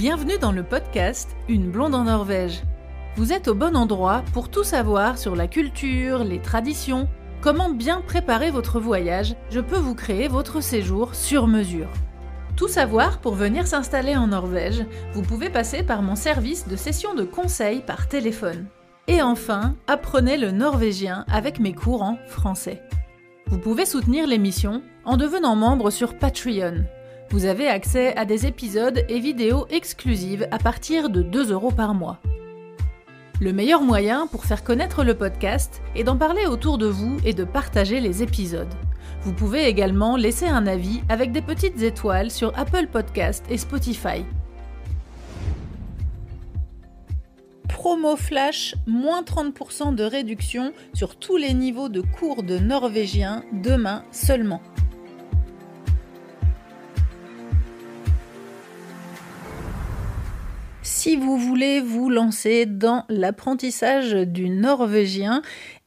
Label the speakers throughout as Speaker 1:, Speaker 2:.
Speaker 1: Bienvenue dans le podcast Une blonde en Norvège. Vous êtes au bon endroit pour tout savoir sur la culture, les traditions, comment bien préparer votre voyage. Je peux vous créer votre séjour sur mesure. Tout savoir pour venir s'installer en Norvège, vous pouvez passer par mon service de session de conseil par téléphone. Et enfin, apprenez le norvégien avec mes cours en français. Vous pouvez soutenir l'émission en devenant membre sur Patreon. Vous avez accès à des épisodes et vidéos exclusives à partir de 2 euros par mois. Le meilleur moyen pour faire connaître le podcast est d'en parler autour de vous et de partager les épisodes. Vous pouvez également laisser un avis avec des petites étoiles sur Apple Podcast et Spotify. promo flash, moins 30% de réduction sur tous les niveaux de cours de norvégien demain seulement. si vous voulez vous lancer dans l'apprentissage du norvégien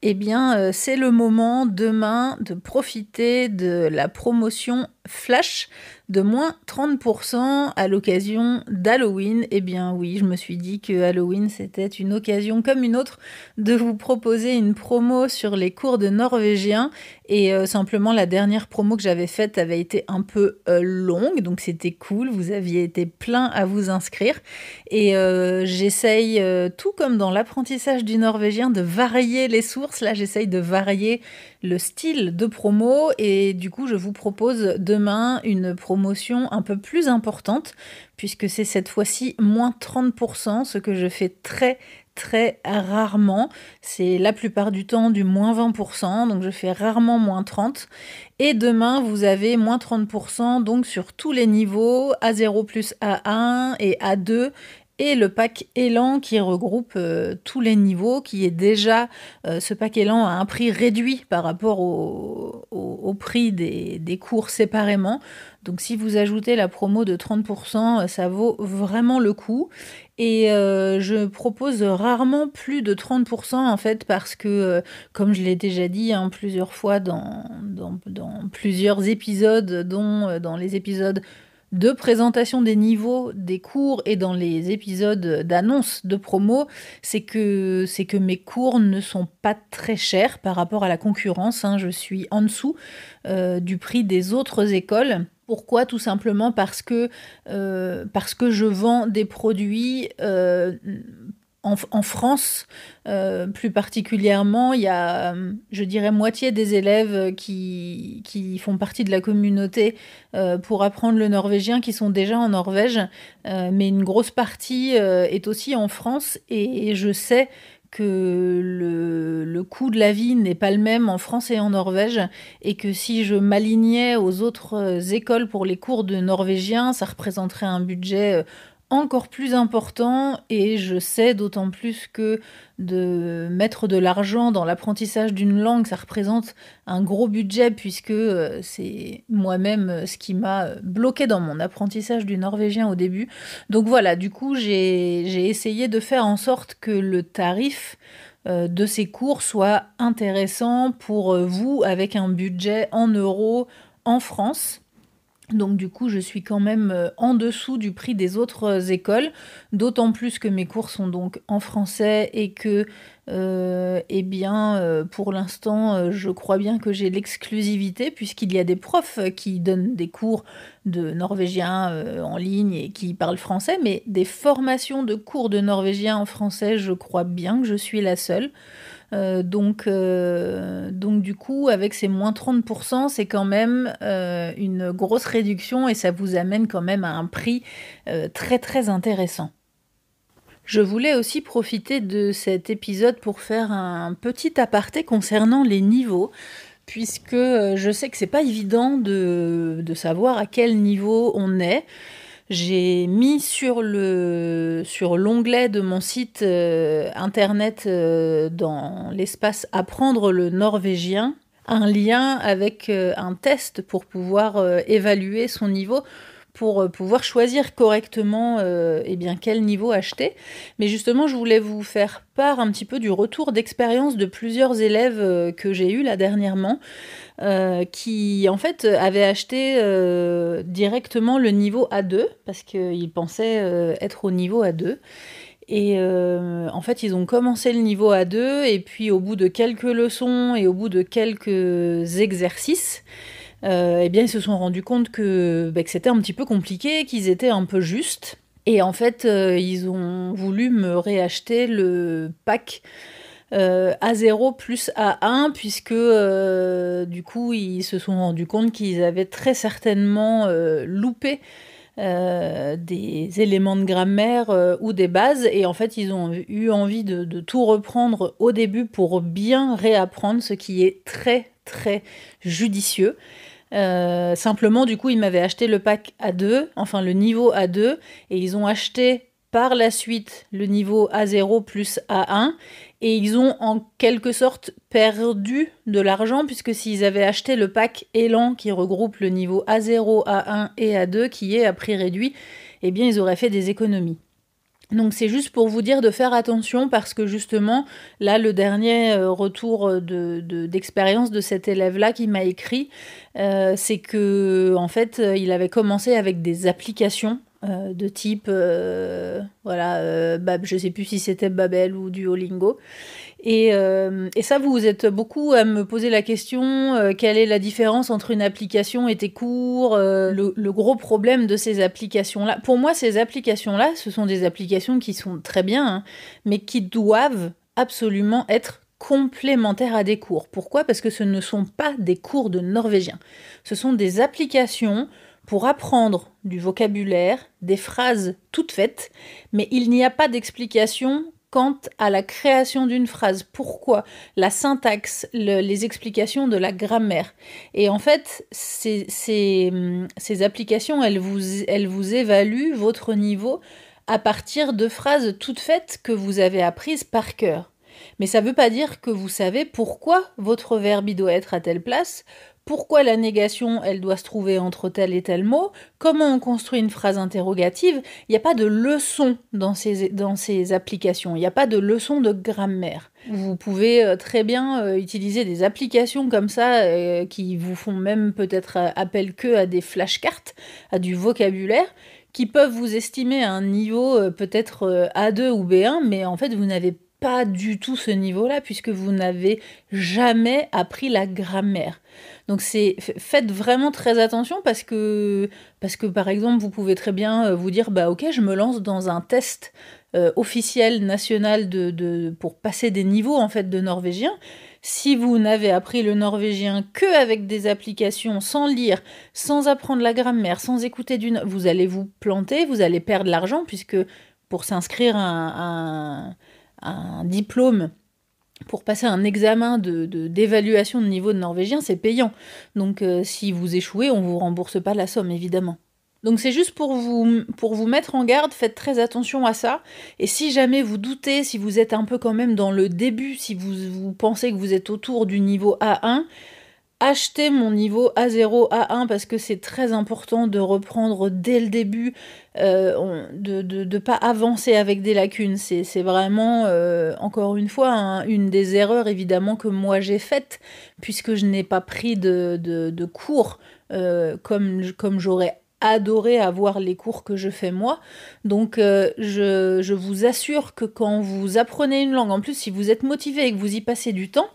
Speaker 1: eh bien, euh, c'est le moment demain de profiter de la promotion flash de moins 30% à l'occasion d'Halloween. Eh bien oui, je me suis dit que Halloween c'était une occasion comme une autre de vous proposer une promo sur les cours de norvégien et euh, simplement la dernière promo que j'avais faite avait été un peu euh, longue donc c'était cool, vous aviez été plein à vous inscrire et j'essaye tout comme dans l'apprentissage du norvégien de varier les sources Là, j'essaye de varier le style de promo et du coup, je vous propose demain une promotion un peu plus importante puisque c'est cette fois-ci moins 30%, ce que je fais très très rarement. C'est la plupart du temps du moins 20%, donc je fais rarement moins 30. Et demain, vous avez moins 30%, donc sur tous les niveaux, A0 plus A1 et A2 et le pack élan qui regroupe euh, tous les niveaux, qui est déjà euh, ce pack élan à un prix réduit par rapport au, prix des, cours séparément. Donc si vous ajoutez la promo de 30%, euh, ça vaut vraiment le coup. Et je propose rarement plus de 30% en fait parce que, comme je l'ai déjà dit hein, plusieurs fois dans plusieurs épisodes, dont dans les épisodes de présentation des niveaux des cours et dans les épisodes d'annonce de promo, c'est que, c'est que mes cours ne sont pas très chers par rapport à la concurrence. Hein. Je suis en dessous euh, du prix des autres écoles. Pourquoi Tout simplement parce que, euh, parce que je vends des produits euh, en, France, euh, plus particulièrement, il y a, euh, je dirais, moitié des élèves qui, font partie de la communauté euh, pour apprendre le norvégien qui sont déjà en Norvège, mais une grosse partie est aussi en France et, je sais que le, le, coût de la vie n'est pas le même en France et en Norvège, et que si je m'alignais aux autres écoles pour les cours de norvégien, ça représenterait un budget encore plus important et je sais d'autant plus que de mettre de l'argent dans l'apprentissage d'une langue, ça représente un gros budget puisque euh, c'est moi-même euh, ce qui m'a euh, bloqué dans mon apprentissage du norvégien au début. Donc voilà, du coup j'ai essayé de faire en sorte que le tarif de ces cours soit intéressant pour vous avec un budget en euros en France. Donc du coup, je suis quand même euh, en dessous du prix des autres euh, écoles, d'autant plus que mes cours sont donc en français et que, euh, eh bien, pour l'instant, je crois bien que j'ai l'exclusivité puisqu'il y a des profs qui donnent des cours de norvégien en ligne et qui parlent français, mais des formations de cours de norvégien en français, je crois bien que je suis la seule. Euh, donc, euh, donc du coup, avec ces moins 30%, c'est quand même euh, une grosse réduction et ça vous amène quand même à un prix très très intéressant. Je voulais aussi profiter de cet épisode pour faire un petit aparté concernant les niveaux puisque je sais que c'est pas évident de, savoir à quel niveau on est j'ai mis sur l'onglet de mon site euh, internet euh, dans l'espace apprendre le norvégien un lien avec euh, un test pour pouvoir évaluer son niveau pour euh, pouvoir choisir correctement euh, eh bien, quel niveau acheter. Mais justement, je voulais vous faire part un petit peu du retour d'expérience de plusieurs élèves euh, que j'ai eu là dernièrement, qui en fait avaient acheté directement le niveau A2, parce qu'ils pensaient être au niveau A2. Et en fait, ils ont commencé le niveau A2, et puis au bout de quelques leçons et au bout de quelques exercices, euh, eh bien, ils se sont rendus compte ben, que, c'était un petit peu compliqué, qu'ils étaient un peu justes. Et en fait, euh, ils ont voulu me réacheter le pack euh, A0 plus A1, puisque du coup, ils se sont rendus compte qu'ils avaient très certainement loupé des éléments de grammaire ou des bases. Et en fait, ils ont eu envie de, tout reprendre au début pour bien réapprendre, ce qui est très, très judicieux. Euh, simplement, du coup, ils m'avaient acheté le pack A2, enfin le niveau A2, et ils ont acheté par la suite le niveau A0 plus A1 et ils ont en quelque sorte perdu de l'argent puisque s'ils avaient acheté le pack élan qui regroupe le niveau A0, A1 et A2 qui est à prix réduit, eh bien ils auraient fait des économies. Donc c'est juste pour vous dire de faire attention parce que justement, là, le dernier euh, retour euh, d'expérience de, de cet élève-là qui m'a écrit, euh, c'est que en fait, il avait commencé avec des applications de type, voilà, je je sais plus si c'était Babel ou Duolingo. Euh, et, ça, vous, vous êtes beaucoup à me poser la question, euh, quelle est la différence entre une application et tes cours, euh, le, gros problème de ces applications-là. Pour moi, ces applications-là, ce sont des applications qui sont très bien, hein, mais qui doivent absolument être complémentaires à des cours. Pourquoi Parce que ce ne sont pas des cours de norvégien. Ce sont des applications pour apprendre du vocabulaire, des phrases toutes faites, mais il n'y a pas d'explication quant à la création d'une phrase. Pourquoi La syntaxe, les explications de la grammaire. Et en fait, ces, applications, elles vous, évaluent votre niveau à partir de phrases toutes faites que vous avez apprises par cœur. Mais ça ne veut pas dire que vous savez pourquoi votre verbe doit être à telle place, pourquoi la négation, elle doit se trouver entre tel et tel mot, comment on construit une phrase interrogative. Il n'y a pas de leçon dans ces, dans ces applications, il n'y a pas de leçon de grammaire. Vous pouvez euh, très bien euh, utiliser des applications comme ça euh, qui vous font même peut-être appel que à des flashcards, à du vocabulaire qui peuvent vous estimer à un niveau peut-être A2 ou B1, mais en fait vous n'avez pas du tout ce niveau-là puisque vous n'avez jamais appris la grammaire. Donc c'est faites vraiment très attention parce que parce que par exemple vous pouvez très bien euh, vous dire bah ok je me lance dans un test euh, officiel national de, pour passer des niveaux en fait de norvégien. Si vous n'avez appris le norvégien que avec des applications sans lire, sans apprendre la grammaire, sans écouter d'une, vous allez vous planter, vous allez perdre l'argent puisque pour s'inscrire à, un, un diplôme pour passer un examen d'évaluation de, d'évaluation de niveau de norvégien, c'est payant. Donc euh, si vous échouez, on vous rembourse pas la somme, évidemment. Donc c'est juste pour vous, pour vous mettre en garde, faites très attention à ça. Et si jamais vous doutez, si vous êtes un peu quand même dans le début, si vous, vous pensez que vous êtes autour du niveau A1, acheter mon niveau A0, A1 parce que c'est très important de reprendre dès le début, euh, de ne pas avancer avec des lacunes. C'est vraiment, euh, encore une fois, hein, une des erreurs évidemment que moi j'ai faites puisque je n'ai pas pris de, cours euh, comme, comme j'aurais adoré avoir les cours que je fais moi. Donc euh, je, vous assure que quand vous apprenez une langue, en plus si vous êtes motivé et que vous y passez du temps,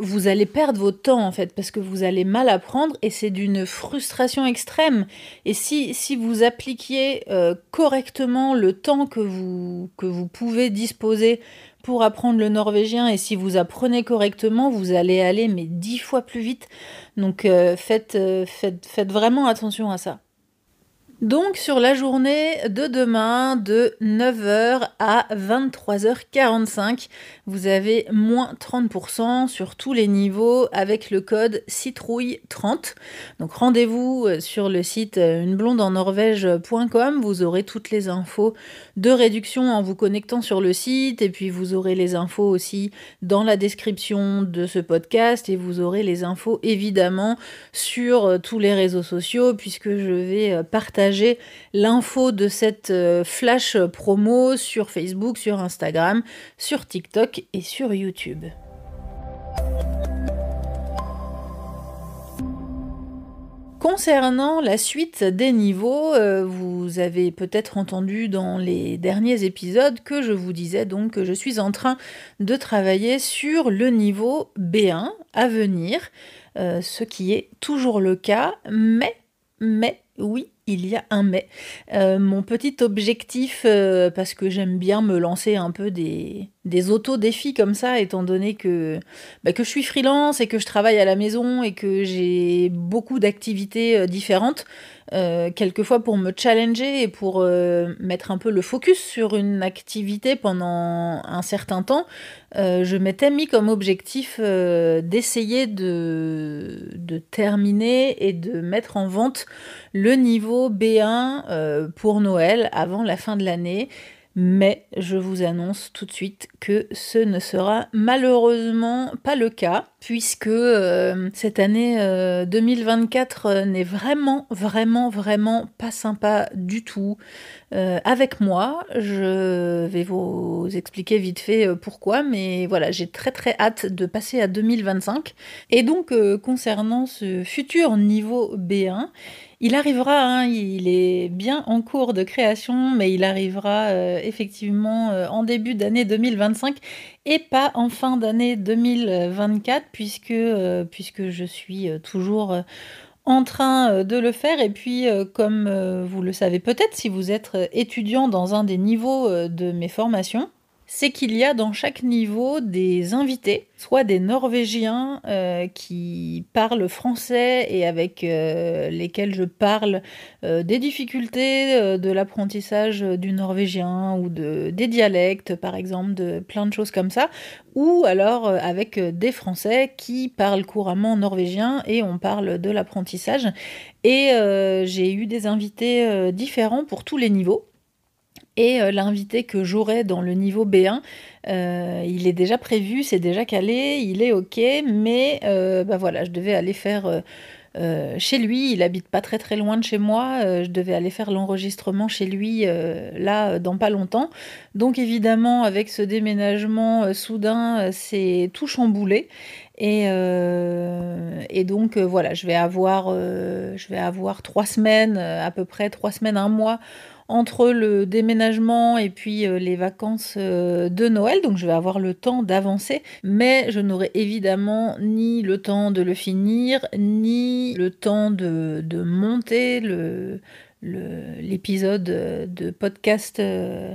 Speaker 1: vous allez perdre votre temps en fait parce que vous allez mal apprendre et c'est d'une frustration extrême. Et si, si vous appliquiez euh, correctement le temps que vous, que vous pouvez disposer pour apprendre le norvégien et si vous apprenez correctement, vous allez aller mais dix fois plus vite. Donc euh, faites, faites, faites vraiment attention à ça. Donc sur la journée de demain de 9h à 23h45, vous avez moins 30% sur tous les niveaux avec le code citrouille30. Donc rendez-vous euh, sur le site euh, norvège.com, vous aurez toutes les infos de réduction en vous connectant sur le site et puis vous aurez les infos aussi dans la description de ce podcast et vous aurez les infos évidemment sur euh, tous les réseaux sociaux puisque je vais partager l'info de cette euh, flash promo sur Facebook, sur Instagram, sur TikTok et sur YouTube. Concernant la suite des niveaux, euh, vous avez peut-être entendu dans les derniers épisodes que je vous disais donc que je suis en train de travailler sur le niveau B1 à venir, euh, ce qui est toujours le cas, mais, mais oui, il y a un mai. Euh, mon petit objectif, euh, parce que j'aime bien me lancer un peu des, des auto-défis comme ça, étant donné que, bah, que je suis freelance et que je travaille à la maison et que j'ai beaucoup d'activités euh, différentes, quelquefois pour me challenger et pour mettre un peu le focus sur une activité pendant un certain temps, je m'étais mis comme objectif d'essayer de, de terminer et de mettre en vente le niveau B1 euh, pour Noël avant la fin de l'année. Mais je vous annonce tout de suite que ce ne sera malheureusement pas le cas, puisque euh, cette année 2024 euh, n'est vraiment, vraiment, vraiment pas sympa du tout avec moi. Je vais vous expliquer vite fait pourquoi, mais voilà, j'ai très très hâte de passer à 2025. Et donc, concernant ce futur niveau B1, il arrivera, hein, il est bien en cours de création, mais il arrivera euh, effectivement euh, en début d'année 2025 et pas en fin d'année 2024, puisque, euh, puisque je suis toujours en train de le faire. Et puis, comme vous le savez peut-être, si vous êtes étudiant dans un des niveaux de mes formations, c'est qu'il y a dans chaque niveau des invités, soit des Norvégiens euh, qui parlent français et avec euh, lesquels je parle euh, des difficultés de l'apprentissage du norvégien ou de, des dialectes, par exemple, de plein de choses comme ça, ou alors avec des Français qui parlent couramment norvégien et on parle de l'apprentissage. Et j'ai eu des invités différents pour tous les niveaux. Et euh, l'invité que j'aurai dans le niveau B1, euh, il est déjà prévu, c'est déjà calé, il est OK, mais euh, bah voilà, je devais aller faire chez lui, il habite pas très très loin de chez moi, je devais aller faire l'enregistrement chez lui là dans pas longtemps. Donc évidemment, avec ce déménagement soudain, c'est tout chamboulé. Et, donc voilà, je vais avoir, je vais avoir trois semaines, à peu près trois semaines, un mois entre le déménagement et puis euh, les vacances euh, de Noël, donc je vais avoir le temps d'avancer, mais je n'aurai évidemment ni le temps de le finir, ni le temps de, de monter le, l'épisode euh, de podcast euh,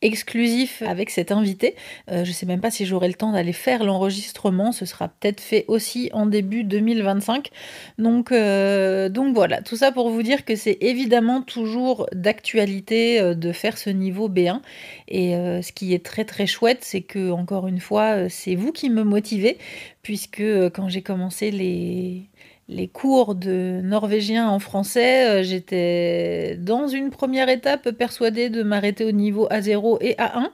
Speaker 1: exclusif avec cet invité. Euh, je ne sais même pas si j'aurai le temps d'aller faire l'enregistrement. Ce sera peut-être fait aussi en début 2025. Donc, donc voilà, tout ça pour vous dire que c'est évidemment toujours d'actualité de faire ce niveau B1. Et ce qui est très très chouette, c'est que encore une fois, c'est vous qui me motivez, puisque quand j'ai commencé les les cours de norvégien en français, euh, j'étais dans une première étape persuadée de m'arrêter au niveau A0 et A1,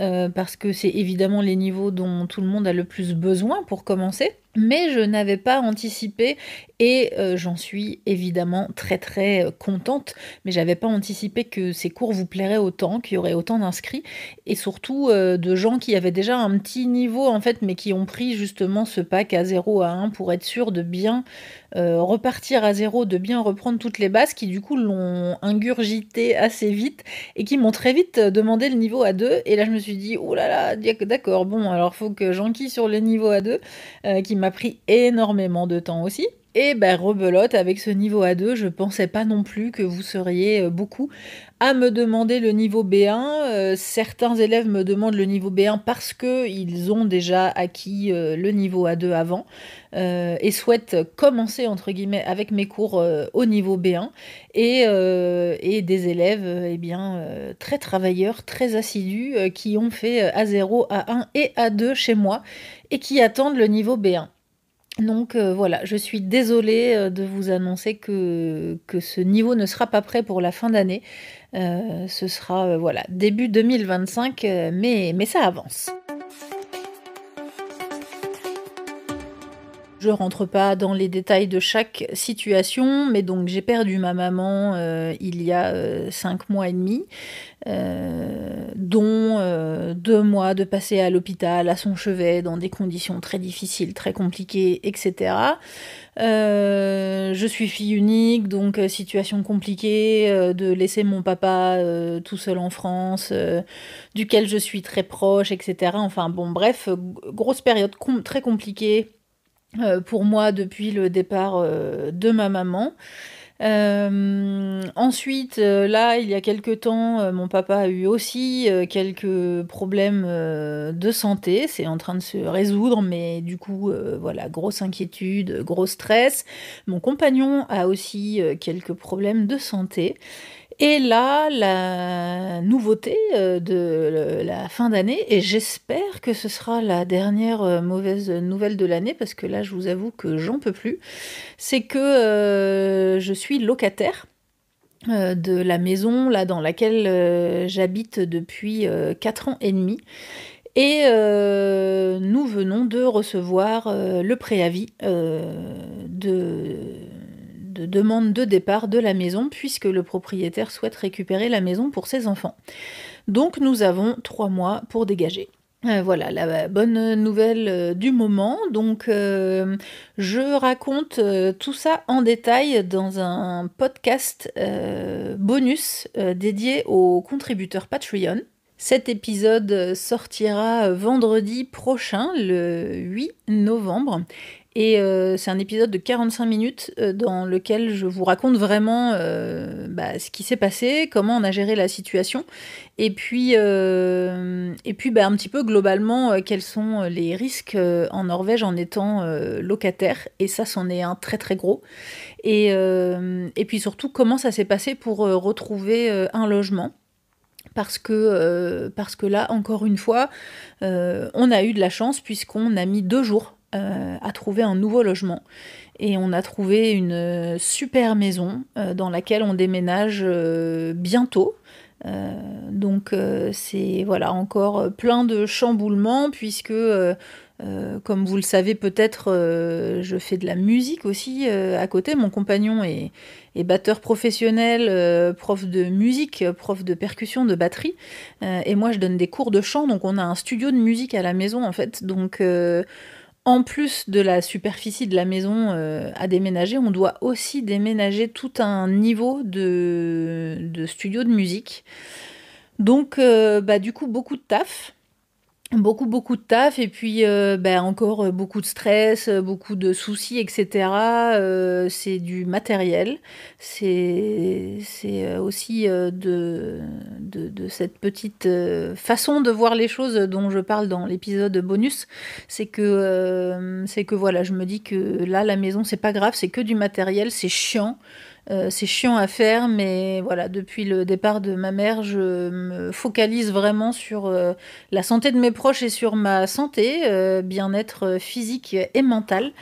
Speaker 1: euh, parce que c'est évidemment les niveaux dont tout le monde a le plus besoin pour commencer mais je n'avais pas anticipé et euh, j'en suis évidemment très très euh, contente, mais j'avais pas anticipé que ces cours vous plairaient autant, qu'il y aurait autant d'inscrits et surtout euh, de gens qui avaient déjà un petit niveau en fait, mais qui ont pris justement ce pack à 0 à 1 pour être sûr de bien repartir à zéro, de bien reprendre toutes les bases, qui du coup l'ont ingurgité assez vite et qui m'ont très vite demandé le niveau à 2 et là je me suis dit oh là là d'accord bon alors faut que j'enquille sur le niveau à 2 qui m'a m'a pris énormément de temps aussi. Et ben rebelote, avec ce niveau A2, je pensais pas non plus que vous seriez euh, beaucoup à me demander le niveau B1. Euh, certains élèves me demandent le niveau B1 parce que ils ont déjà acquis euh, le niveau A2 avant et souhaitent commencer entre guillemets avec mes cours au niveau B1. Et, et des élèves eh bien, très travailleurs, très assidus, qui ont fait A0, A1 et A2 chez moi et qui attendent le niveau B1. Donc euh, voilà, je suis désolée euh, de vous annoncer que, que, ce niveau ne sera pas prêt pour la fin d'année. Euh, ce sera voilà, début 2025, mais, mais ça avance. Je rentre pas dans les détails de chaque situation, mais donc j'ai perdu ma maman euh, il y a euh, cinq mois et demi, euh, dont deux mois de passer à l'hôpital, à son chevet, dans des conditions très difficiles, très compliquées, etc. je suis fille unique, donc situation compliquée de laisser mon papa tout seul en France, duquel je suis très proche, etc. Enfin bon, bref, grosse période très compliquée euh, pour moi depuis le départ euh, de ma maman. Euh, ensuite, là, il y a quelques temps, mon papa a eu aussi quelques problèmes de santé. C'est en train de se résoudre, mais du coup, voilà, grosse inquiétude, gros stress. Mon compagnon a aussi quelques problèmes de santé. Et là, la nouveauté euh, de la fin d'année, et j'espère que ce sera la dernière euh, mauvaise nouvelle de l'année, parce que là, je vous avoue que j'en peux plus, c'est que euh, je suis locataire de la maison là dans laquelle j'habite depuis 4 ans et demi et nous venons de recevoir le préavis de de demande de départ de la maison puisque le propriétaire souhaite récupérer la maison pour ses enfants. Donc nous avons trois mois pour dégager. Euh, voilà la bonne nouvelle euh, du moment. Donc, euh, je raconte tout ça en détail dans un podcast bonus dédié aux contributeurs Patreon. Cet épisode sortira vendredi prochain, le 8 novembre, et euh, c'est un épisode de 45 minutes euh, dans lequel je vous raconte vraiment euh, bah, ce qui s'est passé, comment on a géré la situation, et puis, et puis bah, un petit peu globalement quels sont les risques en Norvège en étant locataire. Et ça, c'en est un très très gros. Et, et puis surtout, comment ça s'est passé pour retrouver un logement parce que, parce que là, encore une fois, on a eu de la chance puisqu'on a mis deux jours euh, à trouver un nouveau logement. Et on a trouvé une super maison euh, dans laquelle on déménage euh, bientôt. donc c'est voilà encore plein de chamboulements puisque comme vous le savez peut-être, je fais de la musique aussi à côté. Mon compagnon est, est batteur professionnel, prof de musique, prof de percussion, de batterie. et moi, je donne des cours de chant, donc on a un studio de musique à la maison en fait. Donc en plus de la superficie de la maison euh, à déménager, on doit aussi déménager tout un niveau de, de studio de musique. Donc, euh, bah, du coup, beaucoup de taf beaucoup beaucoup de taf et puis euh, ben encore euh, beaucoup de stress, euh, beaucoup de soucis, etc. c'est du matériel, c'est aussi de, de, cette petite façon de voir les choses dont je parle dans l'épisode bonus, c'est que, c'est que voilà, je me dis que là la maison c'est pas grave, c'est que du matériel, c'est chiant. Euh, c'est chiant à faire, mais voilà, depuis le départ de ma mère, je me focalise vraiment sur euh, la santé de mes proches et sur ma santé, euh, bien-être physique et mental.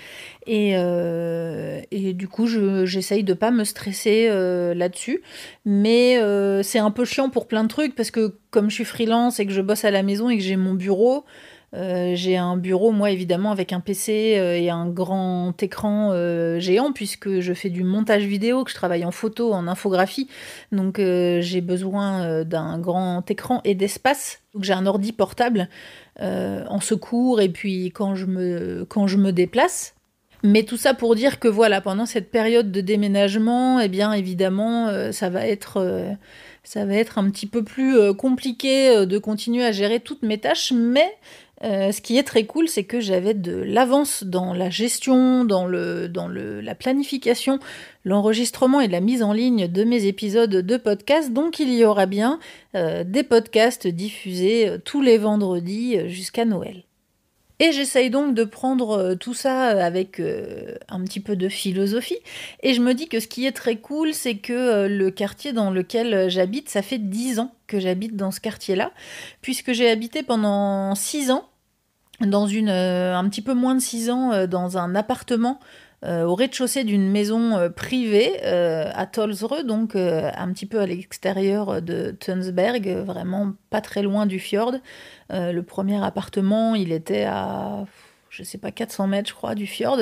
Speaker 1: Et, et du coup, j'essaye de de pas me stresser là-dessus. Mais c'est un peu chiant pour plein de trucs parce que comme je suis freelance et que je bosse à la maison et que j'ai mon bureau, euh, j'ai un bureau, moi évidemment, avec un PC euh, et un grand écran euh, géant, puisque je fais du montage vidéo, que je travaille en photo, en infographie. Donc j'ai besoin d'un grand écran et d'espace. Donc j'ai un ordi portable en secours et puis quand je me, quand je me déplace. Mais tout ça pour dire que voilà, pendant cette période de déménagement, eh bien évidemment, ça va être ça va être un petit peu plus compliqué de continuer à gérer toutes mes tâches, mais euh, ce qui est très cool, c'est que j'avais de l'avance dans la gestion, dans, dans la planification, l'enregistrement et la mise en ligne de mes épisodes de podcast. Donc il y aura bien euh, des podcasts diffusés euh, tous les vendredis jusqu'à Noël. Et j'essaye donc de prendre tout ça avec un petit peu de philosophie. Et je me dis que ce qui est très cool, c'est que le quartier dans lequel j'habite, ça fait 10 ans que j'habite dans ce quartier-là, puisque j'ai habité pendant 6 ans dans une, euh, un petit peu moins de 6 ans euh, dans un appartement euh, au rez-de-chaussée d'une maison privée à Tolsreux, donc un petit peu à l'extérieur de Tunsberg, vraiment pas très loin du fjord. le premier appartement, il était à, je sais pas, 400 mètres, je crois, du fjord.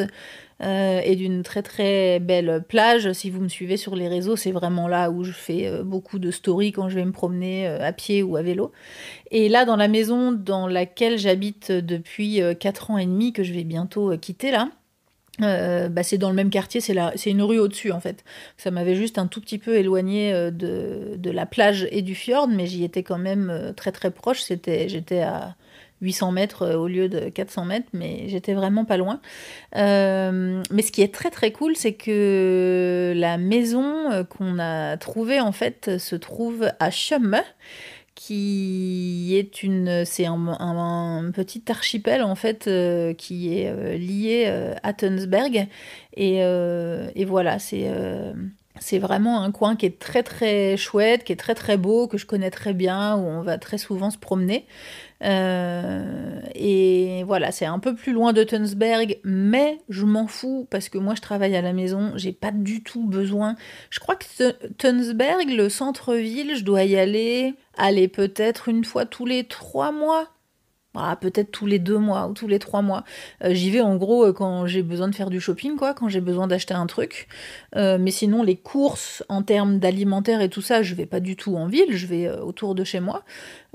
Speaker 1: Euh, et d'une très très belle plage. Si vous me suivez sur les réseaux, c'est vraiment là où je fais euh, beaucoup de stories quand je vais me promener euh, à pied ou à vélo. Et là, dans la maison dans laquelle j'habite depuis 4 ans et demi, que je vais bientôt quitter là, bah, c'est dans le même quartier, c'est une rue au-dessus en fait. Ça m'avait juste un tout petit peu éloigné de, de, la plage et du fjord, mais j'y étais quand même très très proche. J'étais à 800 mètres euh, au lieu de 400 mètres, mais j'étais vraiment pas loin. Euh, mais ce qui est très très cool, c'est que la maison euh, qu'on a trouvée en fait se trouve à Chum, qui est une, c'est un, petit archipel en fait qui est lié à Tunsberg, et, voilà, c'est c'est vraiment un coin qui est très très chouette, qui est très très beau, que je connais très bien, où on va très souvent se promener. Euh, et voilà, c'est un peu plus loin de Tunsberg, mais je m'en fous parce que moi je travaille à la maison, j'ai pas du tout besoin. Je crois que Tunsberg, le centre-ville, je dois y aller, aller peut-être une fois tous les trois mois, bah, peut-être tous les deux mois ou tous les trois mois. Euh, j'y vais en gros euh, quand j'ai besoin de faire du shopping, quoi, quand j'ai besoin d'acheter un truc. Euh, mais sinon, les courses en termes d'alimentaire et tout ça, je vais pas du tout en ville, je vais autour de chez moi.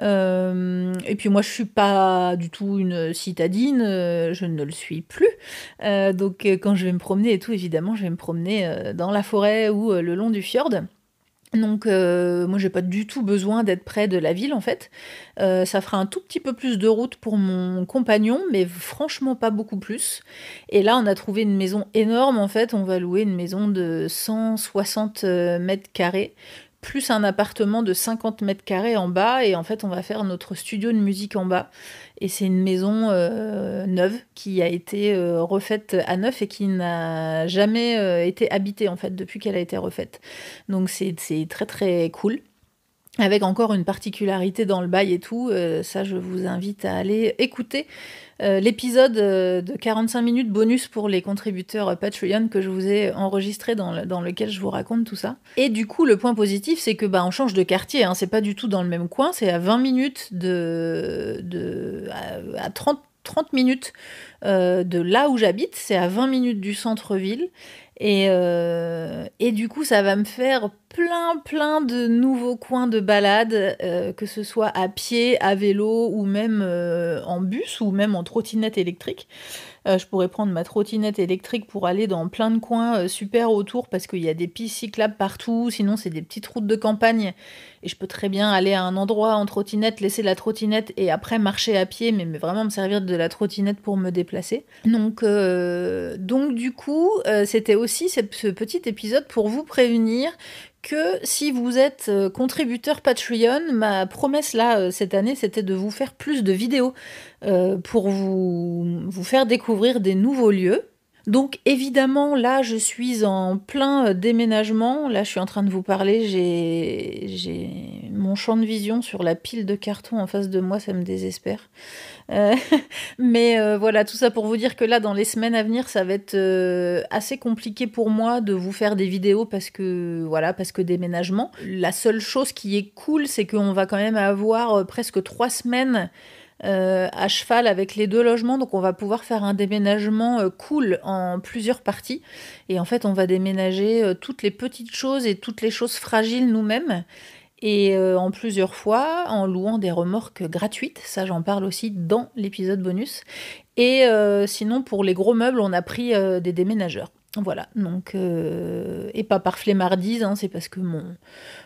Speaker 1: et puis moi, je suis pas du tout une citadine, je ne le suis plus. donc quand je vais me promener et tout, évidemment, je vais me promener dans la forêt ou le long du fjord. Donc euh, moi j'ai pas du tout besoin d'être près de la ville en fait. Euh, ça fera un tout petit peu plus de route pour mon compagnon, mais franchement pas beaucoup plus. Et là on a trouvé une maison énorme en fait. On va louer une maison de 160 euh, mètres carrés plus un appartement de 50 mètres carrés en bas et en fait on va faire notre studio de musique en bas. Et c'est une maison euh, neuve qui a été euh, refaite à neuf et qui n'a jamais euh, été habitée en fait depuis qu'elle a été refaite. Donc c'est très très cool avec encore une particularité dans le bail et tout. Euh, ça, je vous invite à aller écouter euh, l'épisode euh, de 45 minutes bonus pour les contributeurs Patreon que je vous ai enregistré dans, lequel je vous raconte tout ça. Et du coup, le point positif, c'est que bah, on change de quartier. Hein. c'est pas du tout dans le même coin. C'est à 20 minutes de, de à, 30 30 minutes de là où j'habite, c'est à 20 minutes du centre-ville, euh, et, du coup, ça va me faire plein, plein de nouveaux coins de balade, euh, que ce soit à pied, à vélo, ou même euh, en bus, ou même en trottinette électrique. Euh, je pourrais prendre ma trottinette électrique pour aller dans plein de coins euh, super autour parce qu'il y a des pistes cyclables partout. Sinon, c'est des petites routes de campagne. Et je peux très bien aller à un endroit en trottinette, laisser la trottinette et après marcher à pied, mais, vraiment me servir de la trottinette pour me déplacer. Donc, euh, donc du coup, c'était aussi ce petit épisode pour vous prévenir que si vous êtes euh, contributeur Patreon, ma promesse là euh, cette année, c'était de vous faire plus de vidéos euh, pour vous, vous faire découvrir des nouveaux lieux. Donc évidemment, là, je suis en plein euh, déménagement. Là, je suis en train de vous parler. J'ai mon champ de vision sur la pile de cartons en face de moi, ça me désespère. Euh, mais euh, voilà, tout ça pour vous dire que là, dans les semaines à venir, ça va être assez compliqué pour moi de vous faire des vidéos parce que voilà, parce que déménagement. La seule chose qui est cool, c'est qu'on va quand même avoir presque trois semaines euh, à cheval avec les deux logements. Donc on va pouvoir faire un déménagement euh, cool en plusieurs parties. Et en fait, on va déménager euh, toutes les petites choses et toutes les choses fragiles nous-mêmes. Et en plusieurs fois, en louant des remorques gratuites. Ça, j'en parle aussi dans l'épisode bonus. Et sinon, pour les gros meubles, on a pris des déménageurs. Voilà, donc, euh, et pas par flemmardise, hein, c'est parce que mon,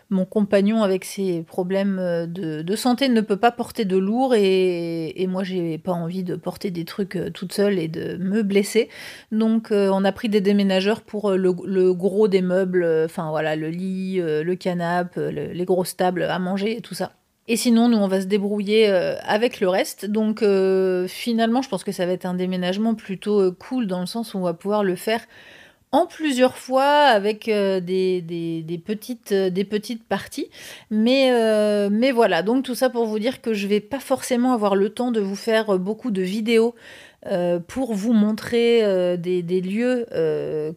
Speaker 1: mon compagnon, avec ses problèmes euh, de, de santé, ne peut pas porter de lourd et, et moi, j'ai pas envie de porter des trucs euh, toute seule et de me blesser. Donc, on a pris des déménageurs pour le, le gros des meubles, enfin voilà, le lit, le canapé, les grosses tables à manger et tout ça. Et sinon, nous, on va se débrouiller avec le reste. Donc, finalement, je pense que ça va être un déménagement plutôt cool dans le sens où on va pouvoir le faire en plusieurs fois avec euh, des, petites, euh, des petites parties. Mais, euh, mais voilà, donc tout ça pour vous dire que je vais pas forcément avoir le temps de vous faire beaucoup de vidéos pour vous montrer des, lieux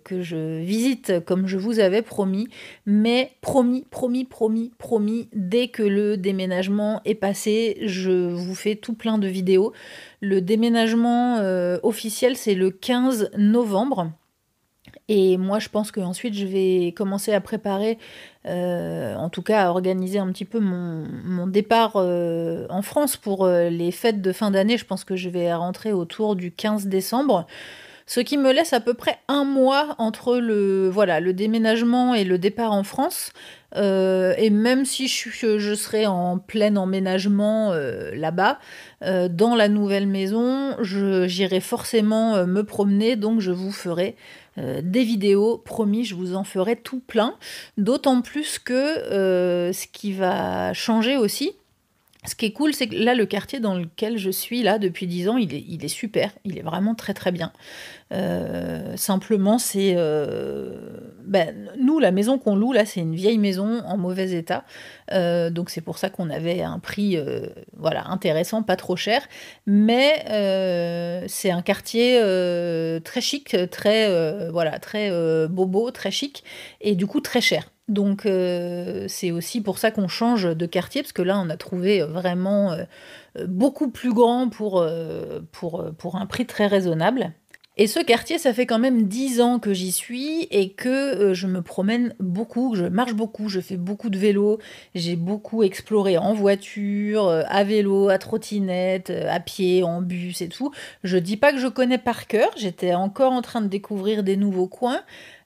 Speaker 1: que je visite comme je vous avais promis. Mais promis, promis, promis, promis, dès que le déménagement est passé, je vous fais tout plein de vidéos. Le déménagement officiel, c'est le 15 novembre. Et moi, je pense qu'ensuite, je vais commencer à préparer, euh, en tout cas à organiser un petit peu mon, départ euh, en France pour euh, les fêtes de fin d'année. Je pense que je vais rentrer autour du 15 décembre. Ce qui me laisse à peu près un mois entre le, voilà, le déménagement et le départ en France. et même si je, serai en plein emménagement là-bas, dans la nouvelle maison, j'irai forcément me promener, donc je vous ferai euh, des vidéos, promis, je vous en ferai tout plein. D'autant plus que euh, ce qui va changer aussi, ce qui est cool, c'est que là, le quartier dans lequel je suis, là, depuis 10 ans, il est, super. Il est vraiment très, très bien. Euh, simplement, c'est. Euh, ben, nous, la maison qu'on loue, là, c'est une vieille maison en mauvais état. Euh, donc, c'est pour ça qu'on avait un prix voilà, intéressant, pas trop cher. Mais c'est un quartier très chic, très, voilà, très bobo, très chic, et du coup, très cher. Donc euh, c'est aussi pour ça qu'on change de quartier, parce que là on a trouvé euh, vraiment euh, beaucoup plus grand pour, pour, pour, un prix très raisonnable. Et ce quartier, ça fait quand même 10 ans que j'y suis et que je me promène beaucoup, je marche beaucoup, je fais beaucoup de vélo, j'ai beaucoup exploré en voiture, à vélo, à trottinette, à pied, en bus et tout. Je dis pas que je connais par cœur, j'étais encore en train de découvrir des nouveaux coins,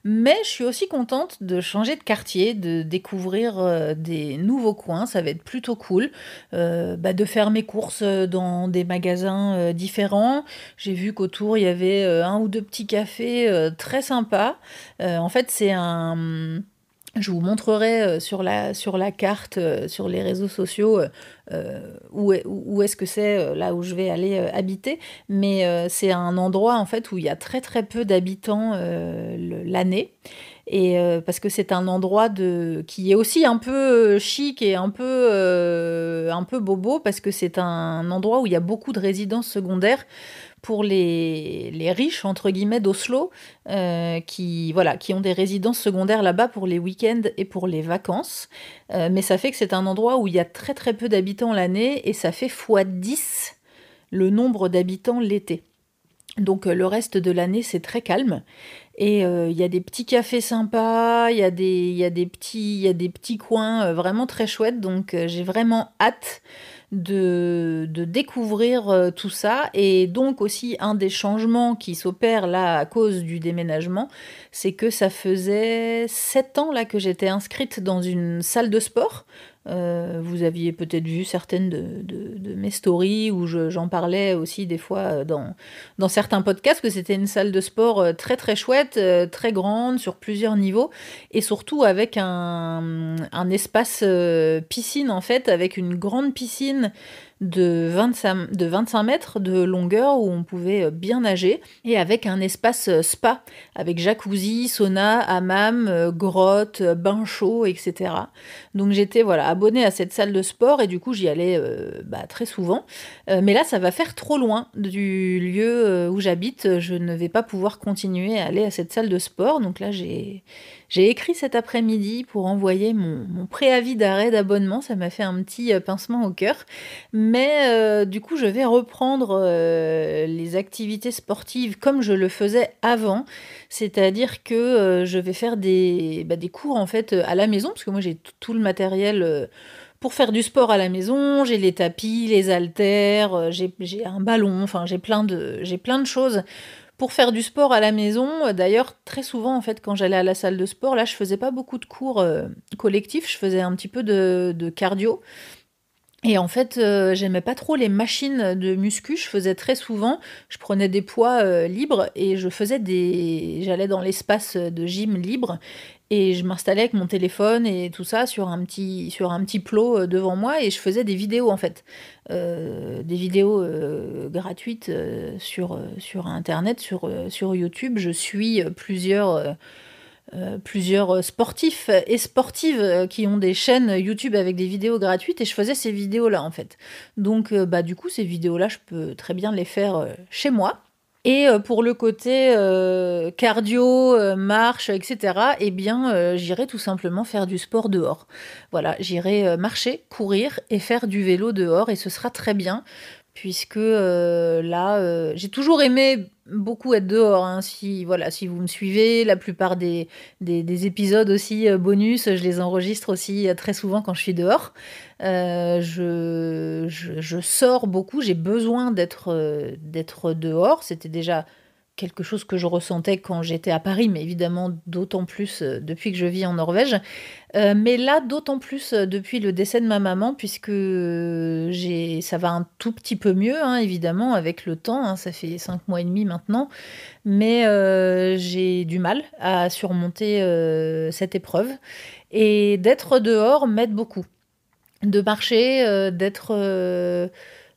Speaker 1: mais je suis aussi contente de changer de quartier, de découvrir euh, des nouveaux coins, ça va être plutôt cool. Euh, bah, de faire mes courses euh, dans des magasins différents. J'ai vu qu'autour il y avait un ou deux petits cafés très sympas. en fait, c'est un je vous montrerai euh, sur la, sur la carte, euh, sur les réseaux sociaux, euh, où, est-ce que c'est là où je vais aller habiter. Mais c'est un endroit en fait où il y a très très peu d'habitants l'année. Et parce que c'est un endroit de, qui est aussi un peu chic et peu, un peu bobo, parce que c'est un endroit où il y a beaucoup de résidences secondaires pour les, riches, entre guillemets, d'Oslo, euh, qui, voilà, qui ont des résidences secondaires là-bas pour les week-ends et pour les vacances. Euh, mais ça fait que c'est un endroit où il y a très très peu d'habitants l'année et ça fait x10 le nombre d'habitants l'été. Donc euh, le reste de l'année, c'est très calme. Et il y a des petits cafés sympas, il y, y, a des petits coins vraiment très chouettes. Donc j'ai vraiment hâte de, de découvrir euh, tout ça. Et donc aussi un des changements qui s'opère là à cause du déménagement, c'est que ça faisait sept ans là que j'étais inscrite dans une salle de sport euh, vous aviez peut-être vu certaines de, mes stories où j'en parlais aussi des fois euh, dans, dans certains podcasts que c'était une salle de sport euh, très très chouette, très grande, sur plusieurs niveaux et surtout avec un, un espace piscine en fait, avec une grande piscine de 25, mètres de longueur où on pouvait euh, bien nager et avec un espace euh, spa avec jacuzzi, sauna, hammam, euh, grotte, bain chaud, etc. Donc j'étais voilà abonnée à cette salle de sport et du coup j'y allais bah, très souvent. mais là ça va faire trop loin du lieu où j'habite. Je ne vais pas pouvoir continuer à aller à cette salle de sport. Donc là j'ai j'ai écrit cet après-midi pour envoyer mon, préavis d'arrêt d'abonnement. Ça m'a fait un petit pincement au cœur. Mais euh, du coup, je vais reprendre euh, les activités sportives comme je le faisais avant. C'est-à-dire que euh, je vais faire des, bah, des, cours en fait à la maison, parce que moi j'ai tout le matériel pour faire du sport à la maison, j'ai les tapis, les haltères, j'ai un ballon, enfin j'ai plein, de, plein de choses pour faire du sport à la maison. D'ailleurs, très souvent, en fait, quand j'allais à la salle de sport, là, je faisais pas beaucoup de cours collectifs, je faisais un petit peu de, de cardio. Et en fait, euh, j'aimais pas trop les machines de muscu. Je faisais très souvent, je prenais des poids euh, libres et je faisais des. J'allais dans l'espace de gym libre et je m'installais avec mon téléphone et tout ça sur un petit, sur un petit plot euh, devant moi et je faisais des vidéos en fait. des vidéos gratuites sur, sur Internet, sur, sur YouTube. Je suis plusieurs euh, plusieurs euh, sportifs et sportives euh, qui ont des chaînes YouTube avec des vidéos gratuites et je faisais ces vidéos-là en fait. Donc bah, du coup ces vidéos-là je peux très bien les faire chez moi. Et pour le côté cardio, marche, etc., eh bien, j'irai tout simplement faire du sport dehors. Voilà, j'irai marcher, courir et faire du vélo dehors, et ce sera très bien puisque euh, là, euh, j'ai toujours aimé beaucoup être dehors. Hein. Si voilà, si vous me suivez, la plupart des, des, épisodes aussi euh, bonus, je les enregistre aussi très souvent quand je suis dehors. Je, je, je, sors beaucoup, j'ai besoin d'être d'être dehors. C'était déjà quelque chose que je ressentais quand j'étais à Paris, mais évidemment d'autant plus euh, depuis que je vis en Norvège. Euh, mais là, d'autant plus euh, depuis le décès de ma maman, puisque j'ai, ça va un tout petit peu mieux, hein, évidemment, avec le temps. Hein, ça fait cinq mois et demi maintenant, mais j'ai du mal à surmonter cette épreuve et d'être dehors m'aide beaucoup. De marcher, d'être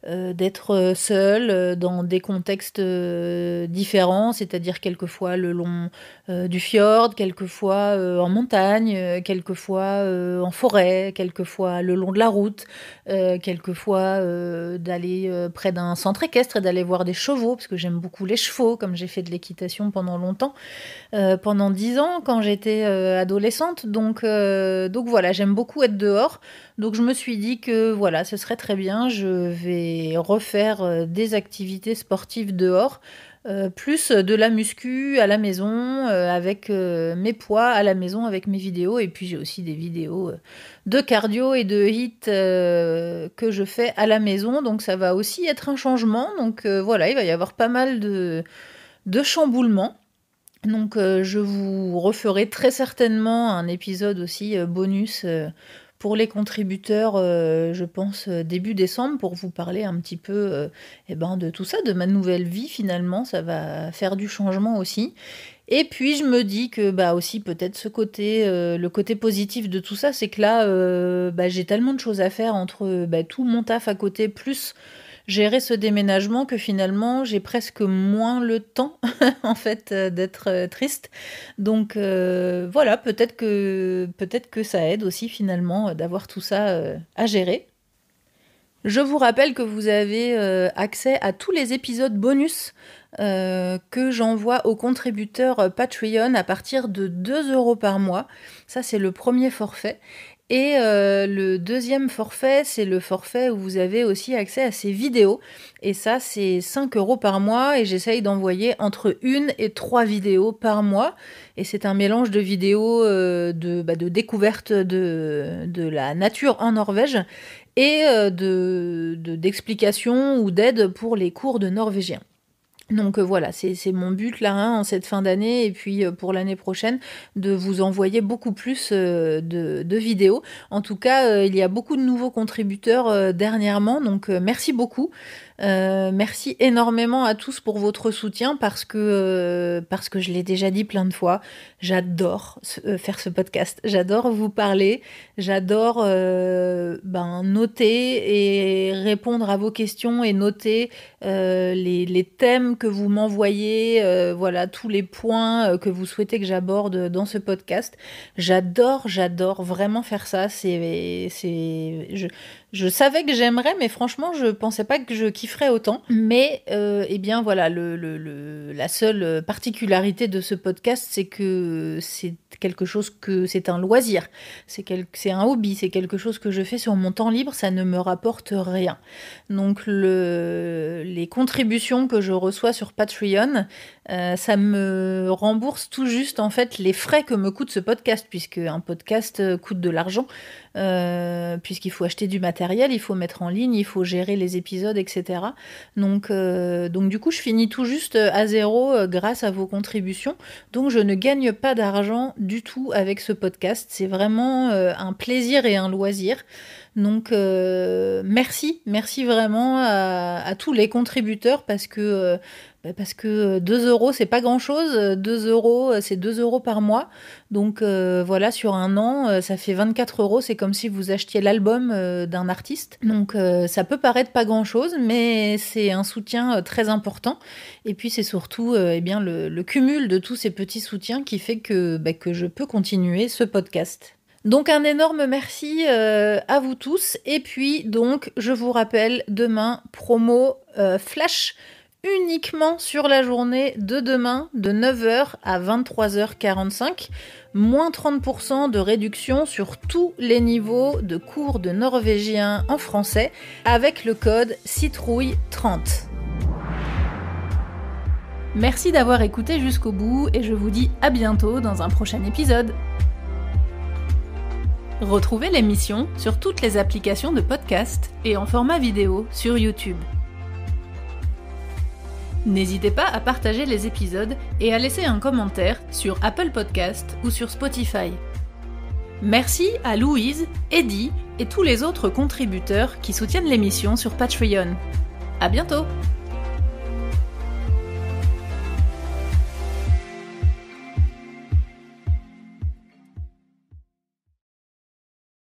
Speaker 1: euh, d'être euh, seul euh, dans des contextes différents, c'est-à-dire quelquefois le long du fjord, quelquefois en montagne, quelquefois en forêt, quelquefois le long de la route, quelquefois d'aller près d'un centre équestre et d'aller voir des chevaux, parce que j'aime beaucoup les chevaux, comme j'ai fait de l'équitation pendant longtemps, pendant dix ans quand j'étais adolescente. Donc, donc voilà, j'aime beaucoup être dehors. Donc je me suis dit que voilà, ce serait très bien, je vais refaire euh, des activités sportives dehors. Euh, plus de la muscu à la maison, euh, avec mes poids à la maison, avec mes vidéos. Et puis j'ai aussi des vidéos de cardio et de hit que je fais à la maison. Donc ça va aussi être un changement. Donc voilà, il va y avoir pas mal de, de chamboulements. Donc je vous referai très certainement un épisode aussi bonus pour les contributeurs, euh, je pense, euh, début décembre, pour vous parler un petit peu euh, eh ben, de tout ça, de ma nouvelle vie finalement. Ça va faire du changement aussi. Et puis je me dis que bah aussi peut-être ce côté, le côté positif de tout ça, c'est que là, bah, j'ai tellement de choses à faire entre bah, tout mon taf à côté, plus gérer ce déménagement que finalement j'ai presque moins le temps en fait euh, d'être euh, triste. Donc euh, voilà, peut-être que peut-être que ça aide aussi finalement d'avoir tout ça à gérer. Je vous rappelle que vous avez accès à tous les épisodes bonus que j'envoie aux contributeurs Patreon à partir de 2 euros par mois. Ça, c'est le premier forfait. Et euh, le deuxième forfait, c'est le forfait où vous avez aussi accès à ces vidéos. Et ça, c'est 5 euros par mois. Et j'essaye d'envoyer entre une et trois vidéos par mois. Et c'est un mélange de vidéos euh, de, bah, de, découverte de, la nature en Norvège et euh, d'explications de, d'explications ou d'aides pour les cours de norvégien. Donc euh, voilà, c'est mon but là hein, en cette fin d'année et puis euh, pour l'année prochaine de vous envoyer beaucoup plus euh, de, vidéos. En tout cas, il y a beaucoup de nouveaux contributeurs dernièrement, donc merci beaucoup. Euh, merci énormément à tous pour votre soutien parce que, euh, parce que je l'ai déjà dit plein de fois, j'adore euh, faire ce podcast, j'adore vous parler, j'adore ben, noter et répondre à vos questions et noter les, les, thèmes que vous m'envoyez, voilà tous les points que vous souhaitez que j'aborde dans ce podcast. J'adore, j'adore vraiment faire ça, c'est... Je savais que j'aimerais, mais franchement, je pensais pas que je kifferais autant. Mais, euh, eh bien, voilà, la seule particularité de ce podcast, c'est que c'est quelque chose que c'est un loisir, c'est un hobby, c'est quelque chose que je fais sur mon temps libre, ça ne me rapporte rien. Donc, le... les contributions que je reçois sur Patreon, euh, ça me rembourse tout juste en fait les frais que me coûte ce podcast, puisque podcast euh, coûte de l'argent, euh, puisqu'il faut acheter du matériel, il faut mettre en ligne, il faut gérer les épisodes, etc. Donc, donc du coup, je finis tout juste à zéro grâce à vos contributions. Donc je ne gagne pas d'argent du tout avec ce podcast. C'est vraiment un plaisir et un loisir. Donc euh, merci, merci vraiment à, tous les contributeurs parce que, euh, bah, parce que 2 euros c'est pas grand chose, 2 euros c'est 2 euros par mois. Donc euh, voilà, sur un an ça fait 24 euros, c'est comme si vous achetiez l'album d'un artiste. Donc ça peut paraître pas grand chose, mais c'est un soutien très important. Et puis c'est surtout eh bien, le, cumul de tous ces petits soutiens qui fait que, bah, que je peux continuer ce podcast. Donc un énorme merci euh, à vous tous. Et puis donc je vous rappelle demain promo euh, flash uniquement sur la journée de demain de 9h à 23h45. Moins 30% de réduction sur tous les niveaux de cours de norvégien en français avec le code citrouille30. Merci d'avoir écouté jusqu'au bout et je vous dis à bientôt dans un prochain épisode. Retrouvez l'émission sur toutes les applications de podcast et en format vidéo sur YouTube. N'hésitez pas à partager les épisodes et à laisser un commentaire sur Apple Podcast ou sur Spotify. Merci à Louise, Eddie et tous les autres contributeurs qui soutiennent l'émission sur Patreon. À bientôt!